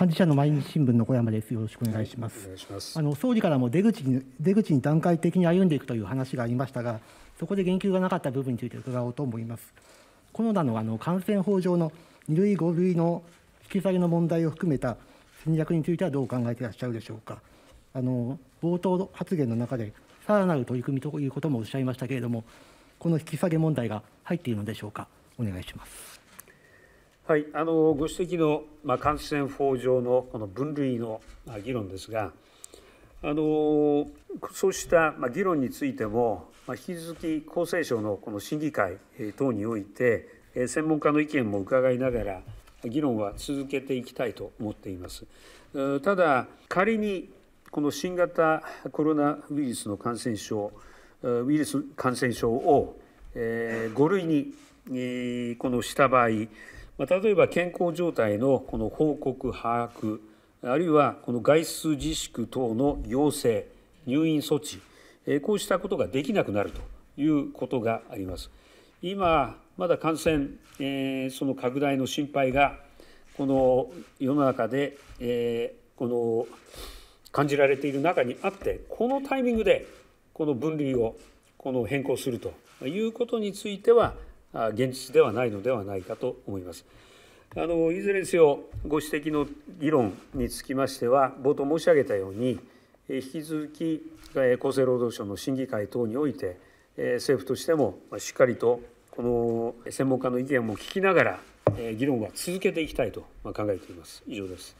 幹事社の毎日新聞の小山です。よろしくお願いします。あの総理からも出口に出口に段階的に歩んでいくという話がありましたが、そこで言及がなかった部分について伺おうと思います。コロナのあの感染法上の二類五類の引き下げの問題を含めた戦略についてはどう考えていらっしゃるでしょうか。あの冒頭発言の中でさらなる取り組みということもおっしゃいましたけれども、この引き下げ問題が入っているのでしょうか。お願いします。はい、あのご指摘の、まあ、感染法上のこの分類の、まあ、議論ですがあのそうした、まあ、議論についても、まあ、引き続き厚生省のこの審議会等において専門家の意見も伺いながら議論は続けていきたいと思っています。ただ仮にこの新型コロナウイルスの感染症ウイルス感染症を、えー、5類に、えー、このした場合ま例えば健康状態のこの報告把握あるいはこの外出自粛等の要請入院措置こうしたことができなくなるということがあります今まだ感染、えその拡大の心配がこの世の中で、えこの感じられている中にあってこのタイミングでこの分類をこの変更するということについては現実ではないのではないかと思います。あのいずれにせよご指摘の議論につきましては冒頭申し上げたように引き続き厚生労働省の審議会等において政府としてもしっかりとこの専門家の意見も聞きながら議論は続けていきたいと考えています。以上です。